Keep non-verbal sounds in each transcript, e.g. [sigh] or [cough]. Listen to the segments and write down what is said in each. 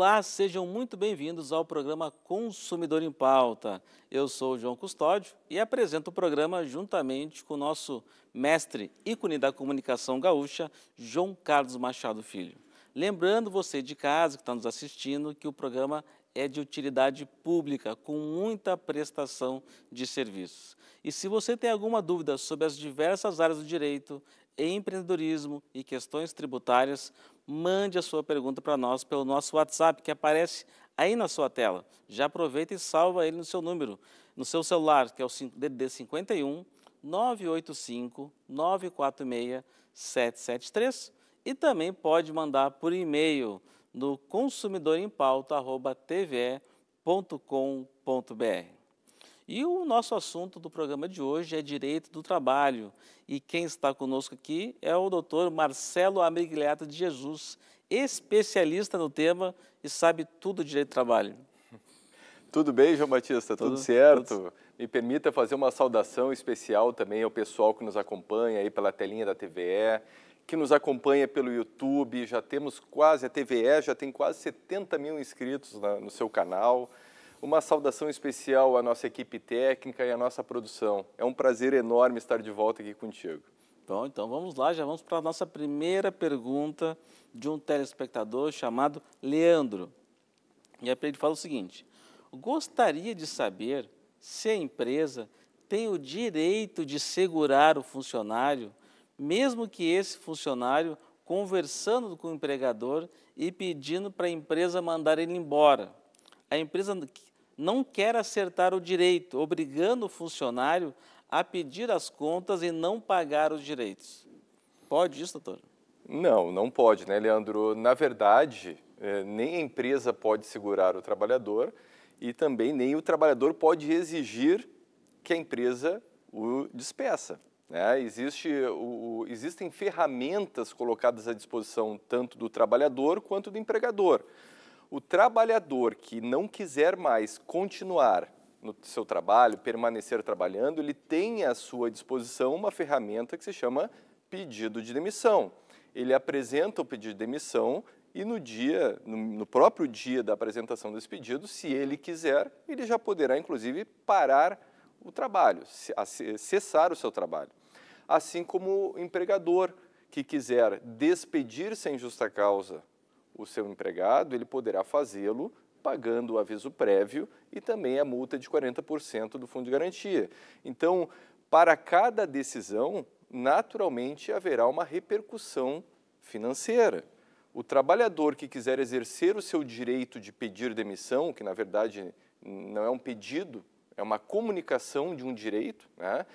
Olá, sejam muito bem-vindos ao programa Consumidor em Pauta. Eu sou o João Custódio e apresento o programa juntamente com o nosso mestre ícone da comunicação gaúcha, João Carlos Machado Filho. Lembrando você de casa que está nos assistindo que o programa é de utilidade pública, com muita prestação de serviços. E se você tem alguma dúvida sobre as diversas áreas do direito, empreendedorismo e questões tributárias, mande a sua pergunta para nós pelo nosso WhatsApp que aparece aí na sua tela. Já aproveita e salva ele no seu número, no seu celular, que é o DD 51 985 946 773 e também pode mandar por e-mail no consumidorempauta@tve.com.br. E o nosso assunto do programa de hoje é direito do trabalho. E quem está conosco aqui é o doutor Marcelo Amigliata de Jesus, especialista no tema e sabe tudo de direito do trabalho. [laughs] Tudo bem, João Batista? Tudo, tudo certo? Tudo. Me permita fazer uma saudação especial também ao pessoal que nos acompanha aí pela telinha da TVE, que nos acompanha pelo YouTube. Já temos quase, a TVE já tem quase 70 mil inscritos na, no seu canal. Uma saudação especial à nossa equipe técnica e à nossa produção. É um prazer enorme estar de volta aqui contigo. Bom, então vamos lá, já vamos para a nossa primeira pergunta de um telespectador chamado Leandro. E aí ele fala o seguinte: gostaria de saber se a empresa tem o direito de segurar o funcionário, mesmo que esse funcionário conversando com o empregador e pedindo para a empresa mandar ele embora. A empresa não quer acertar o direito, obrigando o funcionário a pedir as contas e não pagar os direitos. Pode isso, doutor? Não, não pode, né, Leandro? Na verdade, eh, nem a empresa pode segurar o trabalhador e também nem o trabalhador pode exigir que a empresa o despeça. Né? Existe, o, existem ferramentas colocadas à disposição tanto do trabalhador quanto do empregador. O trabalhador que não quiser mais continuar no seu trabalho, permanecer trabalhando, ele tem à sua disposição uma ferramenta que se chama pedido de demissão. Ele apresenta o pedido de demissão e no dia, no próprio dia da apresentação desse pedido, se ele quiser, ele já poderá inclusive parar o trabalho, cessar o seu trabalho. Assim como o empregador que quiser despedir sem justa causa o seu empregado, ele poderá fazê-lo pagando o aviso prévio e também a multa de 40% do fundo de garantia. Então, para cada decisão, naturalmente haverá uma repercussão financeira. O trabalhador que quiser exercer o seu direito de pedir demissão, que na verdade não é um pedido, é uma comunicação de um direito, né?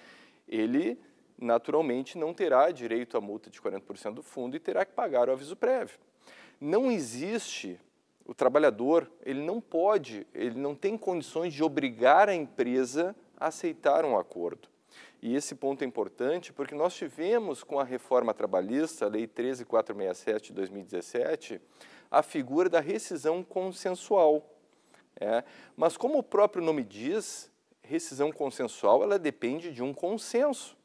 ele naturalmente não terá direito à multa de 40% do fundo e terá que pagar o aviso prévio não existe o trabalhador, ele não pode, ele não tem condições de obrigar a empresa a aceitar um acordo. E esse ponto é importante porque nós tivemos com a reforma trabalhista, a Lei 13467 de 2017, a figura da rescisão consensual. É, mas como o próprio nome diz, rescisão consensual, ela depende de um consenso.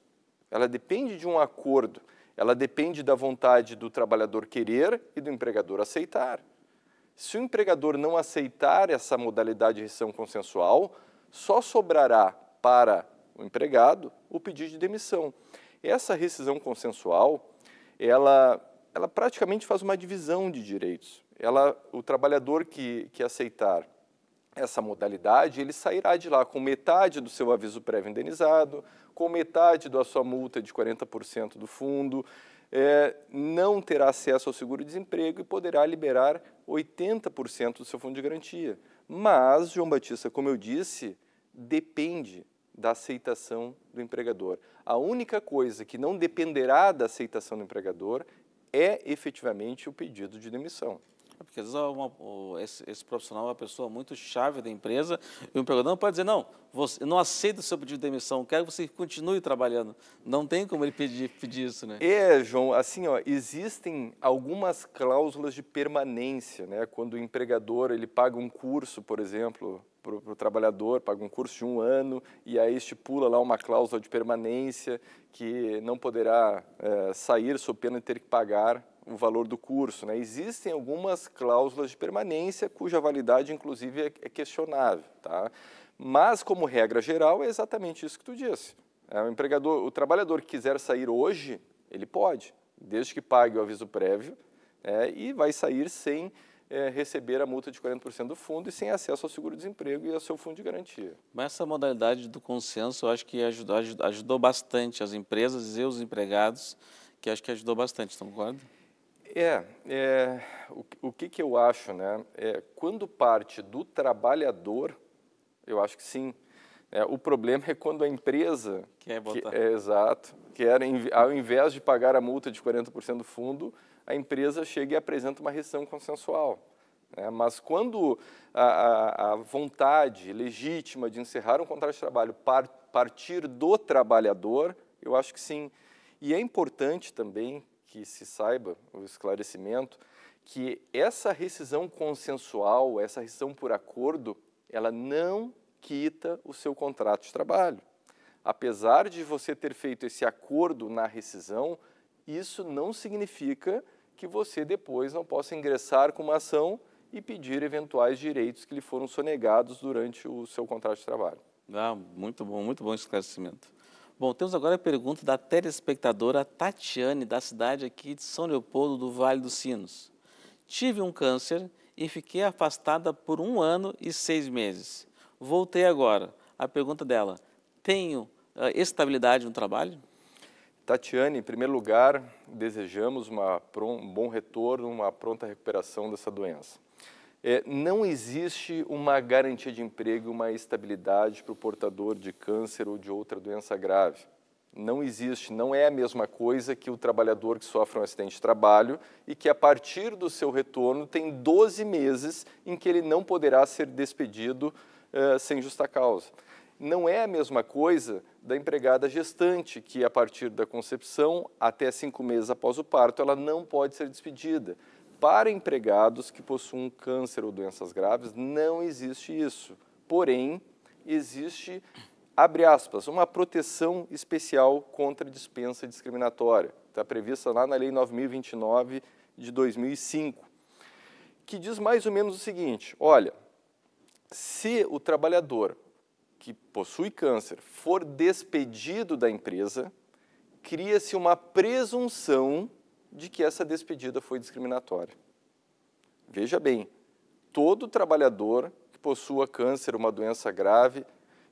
Ela depende de um acordo. Ela depende da vontade do trabalhador querer e do empregador aceitar. Se o empregador não aceitar essa modalidade de rescisão consensual, só sobrará para o empregado o pedido de demissão. Essa rescisão consensual, ela, ela praticamente faz uma divisão de direitos. Ela, o trabalhador que, que aceitar essa modalidade, ele sairá de lá com metade do seu aviso prévio indenizado, com metade da sua multa de 40% do fundo, é, não terá acesso ao seguro-desemprego e poderá liberar 80% do seu fundo de garantia. Mas, João Batista, como eu disse, depende da aceitação do empregador. A única coisa que não dependerá da aceitação do empregador é efetivamente o pedido de demissão. É porque às vezes uma, esse, esse, profissional é uma pessoa muito chave da empresa e o empregador não pode dizer, não, você, não aceito o seu pedido de demissão, quero que você continue trabalhando. Não tem como ele pedir, pedir isso, né? É, João, assim, ó, existem algumas cláusulas de permanência, né? Quando o empregador, ele paga um curso, por exemplo, para o trabalhador, paga um curso de um ano e aí estipula lá uma cláusula de permanência que não poderá é, sair sob pena de ter que pagar o valor do curso. Né? Existem algumas cláusulas de permanência cuja validade, inclusive, é, é questionável. Tá? Mas, como regra geral, é exatamente isso que tu disse. É, o, empregador, o trabalhador que quiser sair hoje, ele pode, desde que pague o aviso prévio é, e vai sair sem é, receber a multa de 40% do fundo e sem acesso ao seguro-desemprego e ao seu fundo de garantia. Mas essa modalidade do consenso, eu acho que ajudou, ajudou bastante as empresas e os empregados, que acho que ajudou bastante, não concorda? É, é o, o, que, que eu acho, né? É, quando parte do trabalhador, eu acho que sim. É, o problema é quando a empresa. Quer botar. Que, é, exato. quer ao invés de pagar a multa de 40% do fundo, a empresa chega e apresenta uma restrição consensual. Né? Mas quando a, a, a, vontade legítima de encerrar um contrato de trabalho par, partir do trabalhador, eu acho que sim. E é importante também que se saiba o esclarecimento que essa rescisão consensual, essa rescisão por acordo, ela não quita o seu contrato de trabalho. Apesar de você ter feito esse acordo na rescisão, isso não significa que você depois não possa ingressar com uma ação e pedir eventuais direitos que lhe foram sonegados durante o seu contrato de trabalho. Ah, muito bom, muito bom esclarecimento. Bom, temos agora a pergunta da telespectadora Tatiane, da cidade aqui de São Leopoldo, do Vale dos Sinos. Tive um câncer e fiquei afastada por um ano e seis meses. Voltei agora. A pergunta dela, tenho uh, estabilidade no trabalho? Tatiane, em primeiro lugar, desejamos uma, um bom retorno, uma pronta recuperação dessa doença é, não existe uma garantia de emprego, uma estabilidade para o portador de câncer ou de outra doença grave. Não existe, não é a mesma coisa que o trabalhador que sofre um acidente de trabalho e que, a partir do seu retorno, tem 12 meses em que ele não poderá ser despedido uh, sem justa causa. Não é a mesma coisa da empregada gestante, que, a partir da concepção, até cinco meses após o parto, ela não pode ser despedida. Para empregados que possuem câncer ou doenças graves, não existe isso. Porém, existe, abre aspas, uma proteção especial contra dispensa discriminatória. Está prevista lá na Lei 9029 de 2005, que diz mais ou menos o seguinte: olha, se o trabalhador que possui câncer for despedido da empresa, cria-se uma presunção de que essa despedida foi discriminatória. Veja bem, todo trabalhador que possua câncer, uma doença grave,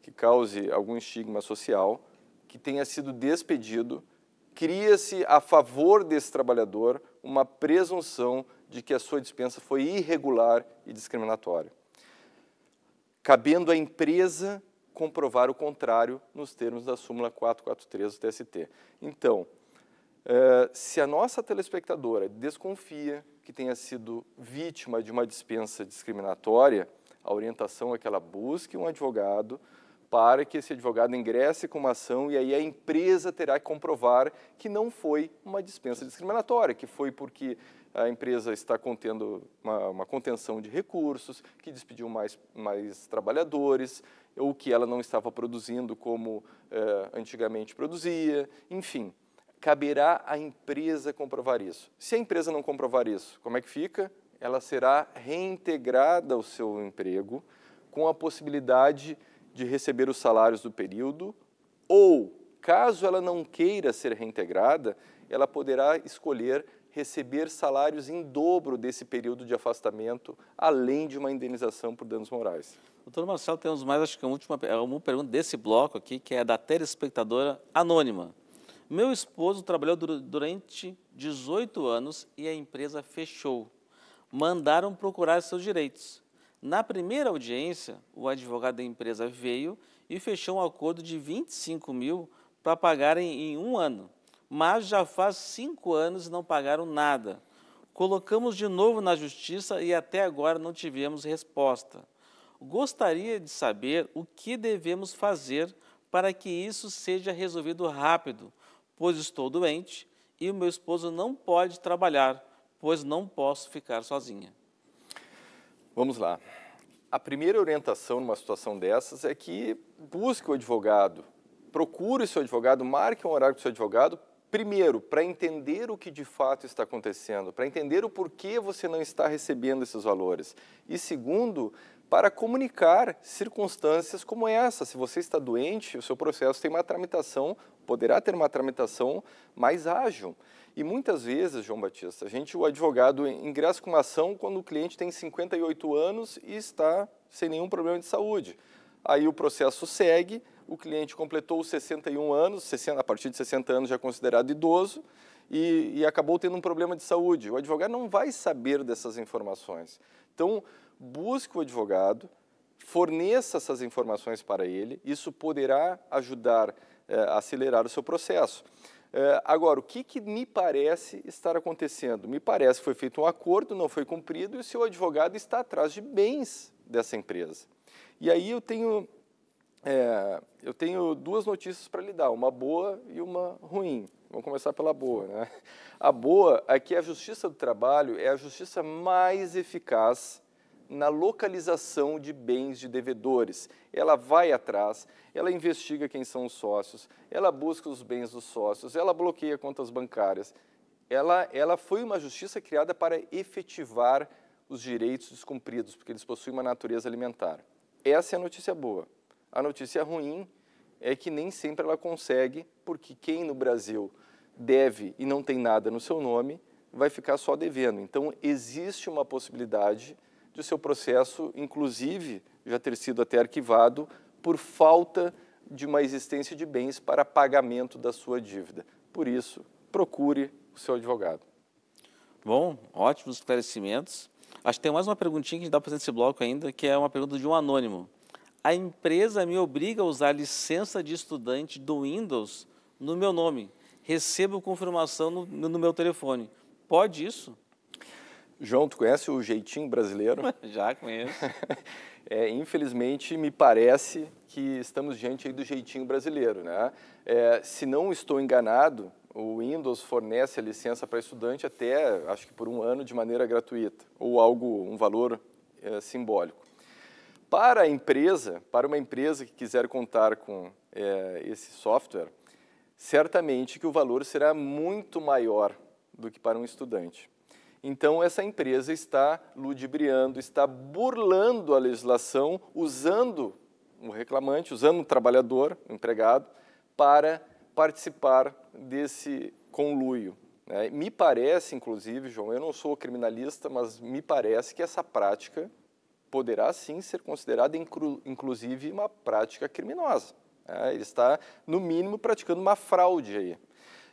que cause algum estigma social, que tenha sido despedido, cria-se a favor desse trabalhador uma presunção de que a sua dispensa foi irregular e discriminatória, cabendo à empresa comprovar o contrário nos termos da súmula 443 do TST. Então, eh, se a nossa telespectadora desconfia que tenha sido vítima de uma dispensa discriminatória, a orientação é que ela busque um advogado para que esse advogado ingresse com uma ação e aí a empresa terá que comprovar que não foi uma dispensa discriminatória, que foi porque a empresa está contendo uma, uma contenção de recursos, que despediu mais, mais trabalhadores, ou que ela não estava produzindo como eh, antigamente produzia, enfim caberá à empresa comprovar isso. Se a empresa não comprovar isso, como é que fica? Ela será reintegrada ao seu emprego com a possibilidade de receber os salários do período ou, caso ela não queira ser reintegrada, ela poderá escolher receber salários em dobro desse período de afastamento, além de uma indenização por danos morais. Doutor Marcelo, temos mais, acho que uma última é uma pergunta desse bloco aqui, que é da telespectadora anônima. Meu esposo trabalhou durante 18 anos e a empresa fechou. Mandaram procurar seus direitos. Na primeira audiência, o advogado da empresa veio e fechou um acordo de 25 mil para pagarem em um ano. Mas já faz cinco anos e não pagaram nada. Colocamos de novo na justiça e até agora não tivemos resposta. Gostaria de saber o que devemos fazer para que isso seja resolvido rápido pois estou doente e o meu esposo não pode trabalhar, pois não posso ficar sozinha. Vamos lá. A primeira orientação numa situação dessas é que busque o advogado, procure o seu advogado, marque um horário com o seu advogado, primeiro, para entender o que de fato está acontecendo, para entender o porquê você não está recebendo esses valores. E segundo, para comunicar circunstâncias como essa. Se você está doente, o seu processo tem uma tramitação, poderá ter uma tramitação mais ágil. E muitas vezes, João Batista, a gente, o advogado ingressa com uma ação quando o cliente tem 58 anos e está sem nenhum problema de saúde. Aí o processo segue, o cliente completou os 61 anos, 60, a partir de 60 anos já é considerado idoso, e, e acabou tendo um problema de saúde. O advogado não vai saber dessas informações. Então, busque o advogado, forneça essas informações para ele, isso poderá ajudar é, a acelerar o seu processo. É, agora, o que, que me parece estar acontecendo? Me parece que foi feito um acordo, não foi cumprido e o seu advogado está atrás de bens dessa empresa. E aí eu tenho, é, eu tenho duas notícias para lhe dar, uma boa e uma ruim. Vamos começar pela boa. Né? A boa é que a Justiça do Trabalho é a justiça mais eficaz na localização de bens de devedores. Ela vai atrás, ela investiga quem são os sócios, ela busca os bens dos sócios, ela bloqueia contas bancárias. Ela, ela foi uma justiça criada para efetivar os direitos descumpridos, porque eles possuem uma natureza alimentar. Essa é a notícia boa. A notícia ruim é que nem sempre ela consegue, porque quem no Brasil deve e não tem nada no seu nome vai ficar só devendo. Então, existe uma possibilidade de seu processo, inclusive, já ter sido até arquivado por falta de uma existência de bens para pagamento da sua dívida. Por isso, procure o seu advogado. Bom, ótimos esclarecimentos. Acho que tem mais uma perguntinha que a gente dá para fazer esse bloco ainda, que é uma pergunta de um anônimo. A empresa me obriga a usar licença de estudante do Windows no meu nome. Recebo confirmação no, no meu telefone. Pode isso? João, tu conhece o jeitinho brasileiro? [laughs] Já conheço. [laughs] É, infelizmente, me parece que estamos diante do jeitinho brasileiro. Né? É, se não estou enganado, o Windows fornece a licença para estudante até, acho que por um ano, de maneira gratuita, ou algo, um valor é, simbólico. Para a empresa, para uma empresa que quiser contar com é, esse software, certamente que o valor será muito maior do que para um estudante. Então, essa empresa está ludibriando, está burlando a legislação, usando o reclamante, usando o trabalhador, o empregado, para participar desse conluio. Né? Me parece, inclusive, João, eu não sou criminalista, mas me parece que essa prática poderá sim ser considerada, inclusive, uma prática criminosa. Né? Ele está, no mínimo, praticando uma fraude aí.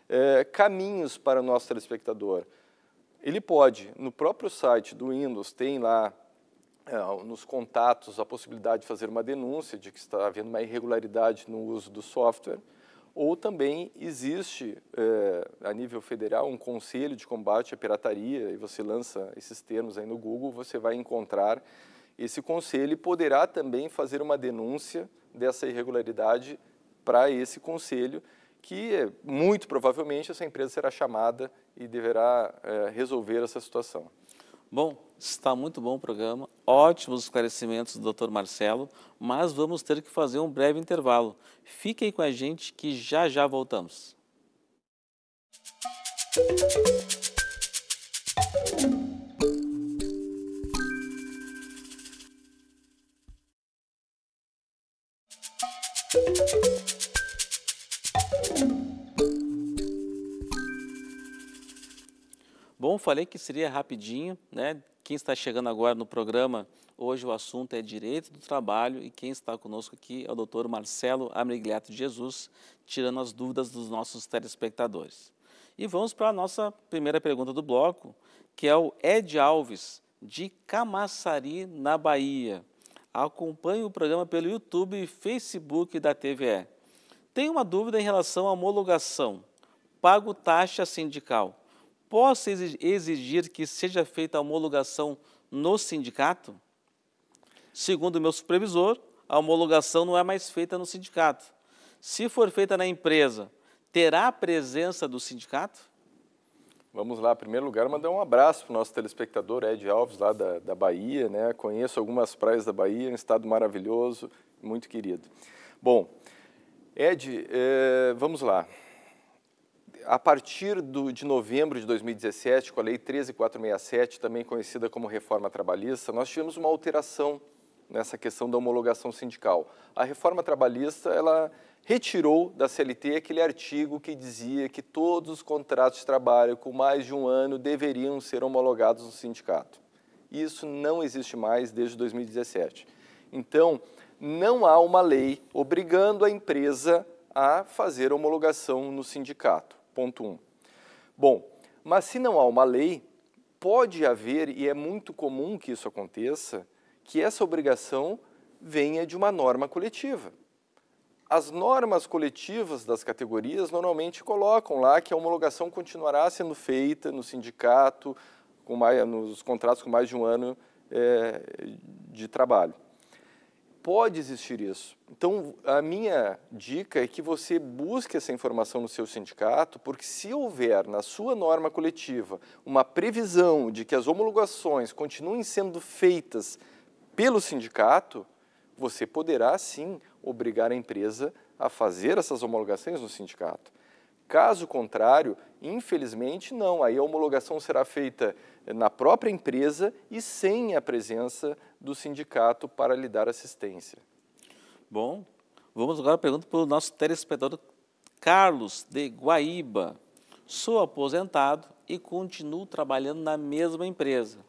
É, caminhos para o nosso telespectador. Ele pode, no próprio site do Windows, tem lá é, nos contatos a possibilidade de fazer uma denúncia de que está havendo uma irregularidade no uso do software, ou também existe, é, a nível federal, um conselho de combate à pirataria, e você lança esses termos aí no Google, você vai encontrar esse conselho e poderá também fazer uma denúncia dessa irregularidade para esse conselho, que é, muito provavelmente essa empresa será chamada e deverá é, resolver essa situação. Bom, está muito bom o programa, ótimos esclarecimentos do Dr. Marcelo, mas vamos ter que fazer um breve intervalo. Fiquem com a gente que já já voltamos. Música falei que seria rapidinho, né? Quem está chegando agora no programa, hoje o assunto é direito do trabalho e quem está conosco aqui é o doutor Marcelo Amigliato de Jesus, tirando as dúvidas dos nossos telespectadores. E vamos para a nossa primeira pergunta do bloco, que é o Ed Alves, de Camaçari, na Bahia. Acompanhe o programa pelo YouTube e Facebook da TVE. Tem uma dúvida em relação à homologação. Pago taxa sindical posso exigir que seja feita a homologação no sindicato? Segundo o meu supervisor, a homologação não é mais feita no sindicato. Se for feita na empresa, terá a presença do sindicato? Vamos lá, em primeiro lugar, mandar um abraço para o nosso telespectador Ed Alves, lá da, da Bahia. Né? Conheço algumas praias da Bahia, um estado maravilhoso, muito querido. Bom, Ed, eh, vamos lá a partir do, de novembro de 2017, com a Lei 13467, também conhecida como reforma trabalhista, nós tivemos uma alteração nessa questão da homologação sindical. A reforma trabalhista, ela retirou da CLT aquele artigo que dizia que todos os contratos de trabalho com mais de um ano deveriam ser homologados no sindicato. Isso não existe mais desde 2017. Então, não há uma lei obrigando a empresa a fazer homologação no sindicato. Ponto 1. Um. Bom, mas se não há uma lei, pode haver, e é muito comum que isso aconteça, que essa obrigação venha de uma norma coletiva. As normas coletivas das categorias normalmente colocam lá que a homologação continuará sendo feita no sindicato, mais, nos contratos com mais de um ano é, de trabalho pode existir isso. Então, a minha dica é que você busque essa informação no seu sindicato, porque se houver na sua norma coletiva uma previsão de que as homologações continuem sendo feitas pelo sindicato, você poderá sim obrigar a empresa a fazer essas homologações no sindicato. Caso contrário, infelizmente não, aí a homologação será feita na própria empresa e sem a presença do sindicato para lhe dar assistência. Bom, vamos agora perguntar para o nosso telespectador Carlos de Guaíba. Sou aposentado e continuo trabalhando na mesma empresa.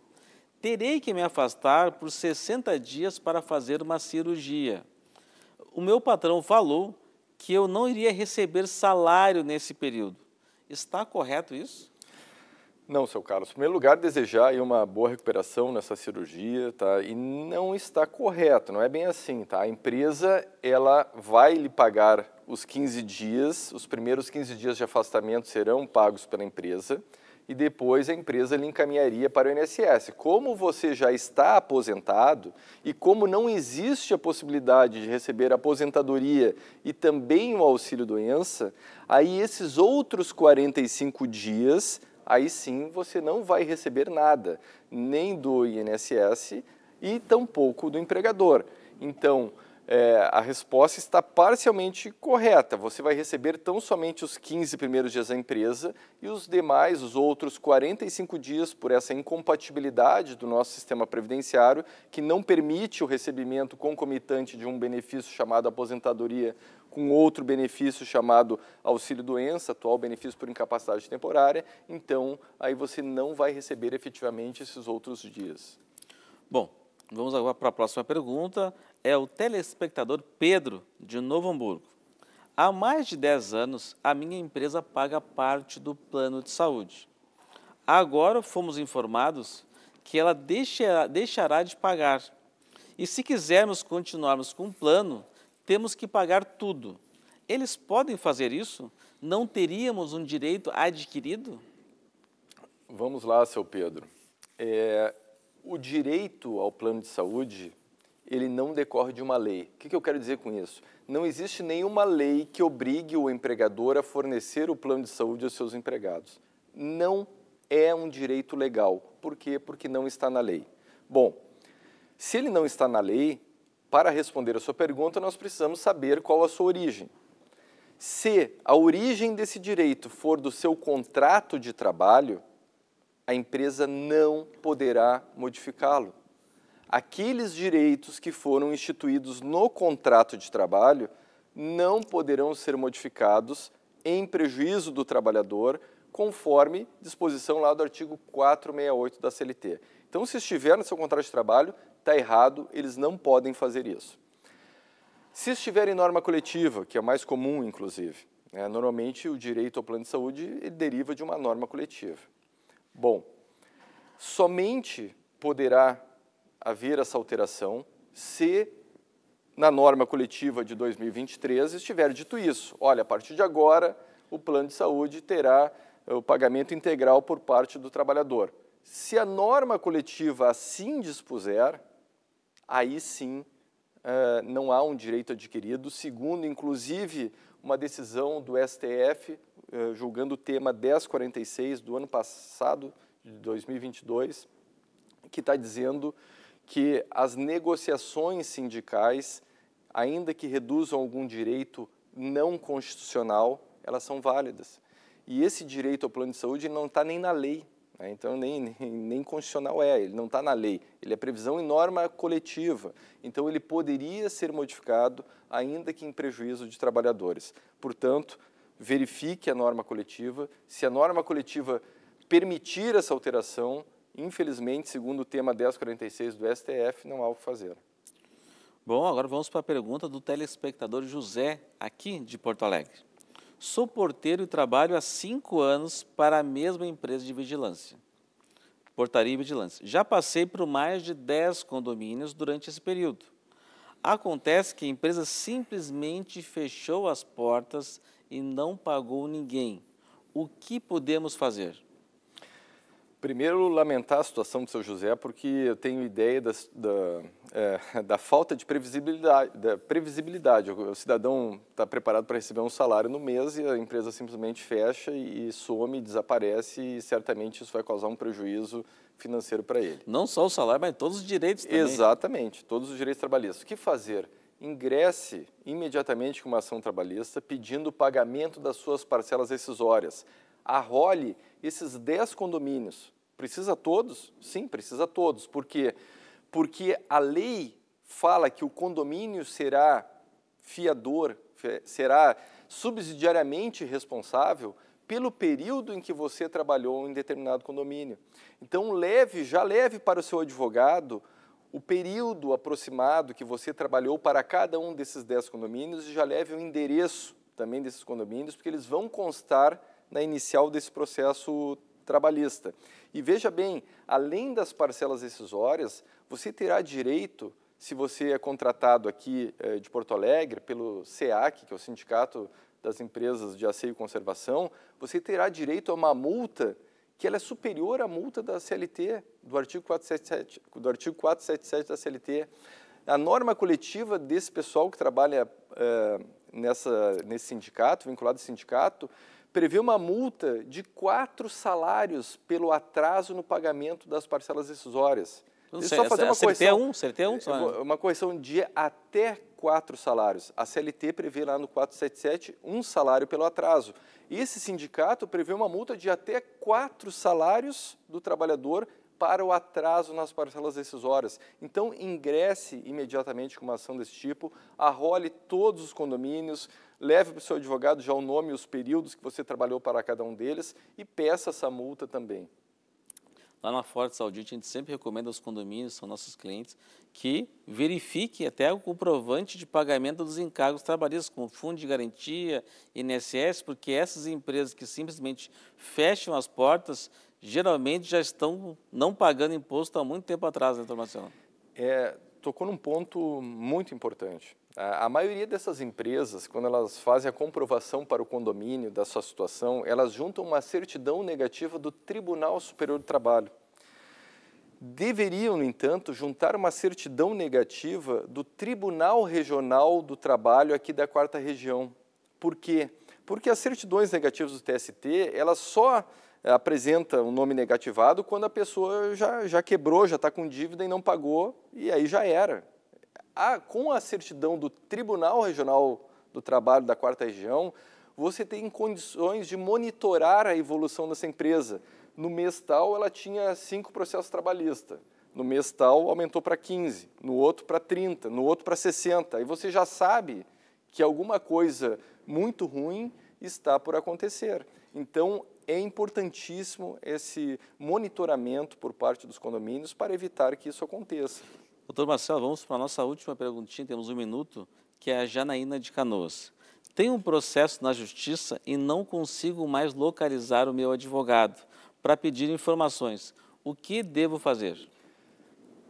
Terei que me afastar por 60 dias para fazer uma cirurgia. O meu patrão falou que eu não iria receber salário nesse período. Está correto isso? Não, seu Carlos. Em primeiro lugar, desejar uma boa recuperação nessa cirurgia, tá? E não está correto, não é bem assim, tá? A empresa, ela vai lhe pagar os 15 dias, os primeiros 15 dias de afastamento serão pagos pela empresa, e depois a empresa lhe encaminharia para o INSS. Como você já está aposentado e como não existe a possibilidade de receber aposentadoria e também o auxílio-doença, aí esses outros 45 dias, aí sim você não vai receber nada, nem do INSS e tampouco do empregador. Então, é, a resposta está parcialmente correta. Você vai receber tão somente os 15 primeiros dias da empresa e os demais, os outros 45 dias, por essa incompatibilidade do nosso sistema previdenciário, que não permite o recebimento concomitante de um benefício chamado aposentadoria com outro benefício chamado auxílio-doença, atual benefício por incapacidade temporária. Então, aí você não vai receber efetivamente esses outros dias. Bom, Vamos agora para a próxima pergunta é o telespectador Pedro, de Novo Hamburgo. Há mais de 10 anos, a minha empresa paga parte do plano de saúde. Agora fomos informados que ela deixará, deixará de pagar. E se quisermos continuarmos com o plano, temos que pagar tudo. Eles podem fazer isso? Não teríamos um direito adquirido? Vamos lá, seu Pedro. É, o direito ao plano de saúde ele não decorre de uma lei. O que eu quero dizer com isso? Não existe nenhuma lei que obrigue o empregador a fornecer o plano de saúde aos seus empregados. Não é um direito legal. Por quê? Porque não está na lei. Bom, se ele não está na lei, para responder a sua pergunta, nós precisamos saber qual a sua origem. Se a origem desse direito for do seu contrato de trabalho, a empresa não poderá modificá-lo aqueles direitos que foram instituídos no contrato de trabalho não poderão ser modificados em prejuízo do trabalhador, conforme disposição lá do artigo 468 da CLT. Então, se estiver no seu contrato de trabalho, está errado, eles não podem fazer isso. Se estiver em norma coletiva, que é mais comum, inclusive, né, normalmente o direito ao plano de saúde deriva de uma norma coletiva. Bom, somente poderá haver essa alteração se na norma coletiva de 2023 estiver dito isso. Olha, a partir de agora, o plano de saúde terá eh, o pagamento integral por parte do trabalhador. Se a norma coletiva assim dispuser, aí sim eh, não há um direito adquirido, segundo, inclusive, uma decisão do STF, eh, julgando o tema 1046 do ano passado, de 2022, que está dizendo que as negociações sindicais, ainda que reduzam algum direito não constitucional, elas são válidas. E esse direito ao plano de saúde não está nem na lei, né? então nem, nem, nem, constitucional é, ele não está na lei, ele é previsão em norma coletiva, então ele poderia ser modificado ainda que em prejuízo de trabalhadores. Portanto, verifique a norma coletiva, se a norma coletiva permitir essa alteração, Infelizmente, segundo o tema 1046 do STF, não há o que fazer. Bom, agora vamos para a pergunta do telespectador José, aqui de Porto Alegre. Sou porteiro e trabalho há cinco anos para a mesma empresa de vigilância, portaria e vigilância. Já passei por mais de dez condomínios durante esse período. Acontece que a empresa simplesmente fechou as portas e não pagou ninguém. O que podemos fazer? Primeiro, lamentar a situação do seu José, porque eu tenho ideia da, da, é, [laughs] da falta de previsibilidade. Da previsibilidade. O cidadão está preparado para receber um salário no mês e a empresa simplesmente fecha e some, desaparece e certamente isso vai causar um prejuízo financeiro para ele. Não só o salário, mas todos os direitos também. Exatamente, todos os direitos trabalhistas. O que fazer? Ingresse imediatamente com uma ação trabalhista pedindo o pagamento das suas parcelas rescisórias. Arrole esses 10 condomínios Precisa todos? Sim, precisa todos. Por quê? Porque a lei fala que o condomínio será fiador, será subsidiariamente responsável pelo período em que você trabalhou em determinado condomínio. Então, leve, já leve para o seu advogado o período aproximado que você trabalhou para cada um desses 10 condomínios e já leve o endereço também desses condomínios, porque eles vão constar na inicial desse processo trabalhista. E veja bem, além das parcelas decisórias, você terá direito, se você é contratado aqui eh, de Porto Alegre, pelo SEAC, que é o Sindicato das Empresas de Aceio e Conservação, você terá direito a uma multa que ela é superior à multa da CLT, do artigo 477, do artigo 477 da CLT. A norma coletiva desse pessoal que trabalha eh, nessa, nesse sindicato, vinculado ao sindicato, prevê uma multa de quatro salários pelo atraso no pagamento das parcelas decisórias. Não Deixa sei, só fazer uma é correção. CLT é um, CLT Uma correção de até quatro salários. A CLT prevê lá no 477 um salário pelo atraso. E Esse sindicato prevê uma multa de até quatro salários do trabalhador para o atraso nas parcelas decisórias. Então, ingresse imediatamente com uma ação desse tipo, arrole todos os condomínios, leve para o seu advogado já o nome e os períodos que você trabalhou para cada um deles e peça essa multa também. Lá na Fortes Audit, a gente sempre recomenda aos condomínios, são nossos clientes, que verifique até o comprovante de pagamento dos encargos trabalhistas, como fundo de garantia, INSS, porque essas empresas que simplesmente fecham as portas, geralmente já estão não pagando imposto há muito tempo atrás, né, Tomacelo? É, tocou num ponto muito importante. A maioria dessas empresas, quando elas fazem a comprovação para o condomínio da sua situação, elas juntam uma certidão negativa do Tribunal Superior do Trabalho. Deveriam, no entanto, juntar uma certidão negativa do Tribunal Regional do Trabalho aqui da Quarta Região. Por quê? Porque as certidões negativas do TST, elas só eh, apresenta o um nome negativado quando a pessoa já, já quebrou, já está com dívida e não pagou, e aí já era a, com a certidão do Tribunal Regional do Trabalho da Quarta Região, você tem condições de monitorar a evolução dessa empresa. No mês tal, ela tinha cinco processos trabalhistas. No mês tal, aumentou para 15, no outro para 30, no outro para 60. E você já sabe que alguma coisa muito ruim está por acontecer. Então, é importantíssimo esse monitoramento por parte dos condomínios para evitar que isso aconteça. Doutor Marcelo, vamos para a nossa última perguntinha, temos um minuto, que é a Janaína de Canoas. Tem um processo na justiça e não consigo mais localizar o meu advogado para pedir informações. O que devo fazer?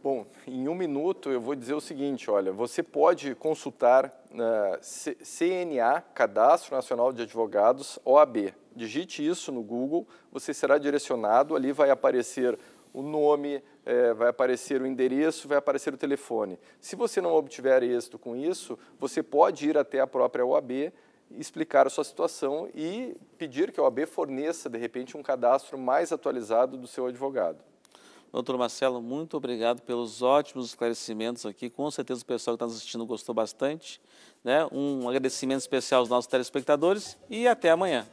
Bom, em um minuto eu vou dizer o seguinte, olha, você pode consultar eh, CNA, Cadastro Nacional de Advogados, OAB. Digite isso no Google, você será direcionado, ali vai aparecer o nome, é, vai aparecer o endereço, vai aparecer o telefone. Se você não obtiver êxito com isso, você pode ir até a própria OAB, explicar a sua situação e pedir que a OAB forneça, de repente, um cadastro mais atualizado do seu advogado. Doutor Marcelo, muito obrigado pelos ótimos esclarecimentos aqui. Com certeza o pessoal que está nos assistindo gostou bastante. Né? Um agradecimento especial aos nossos telespectadores e até amanhã.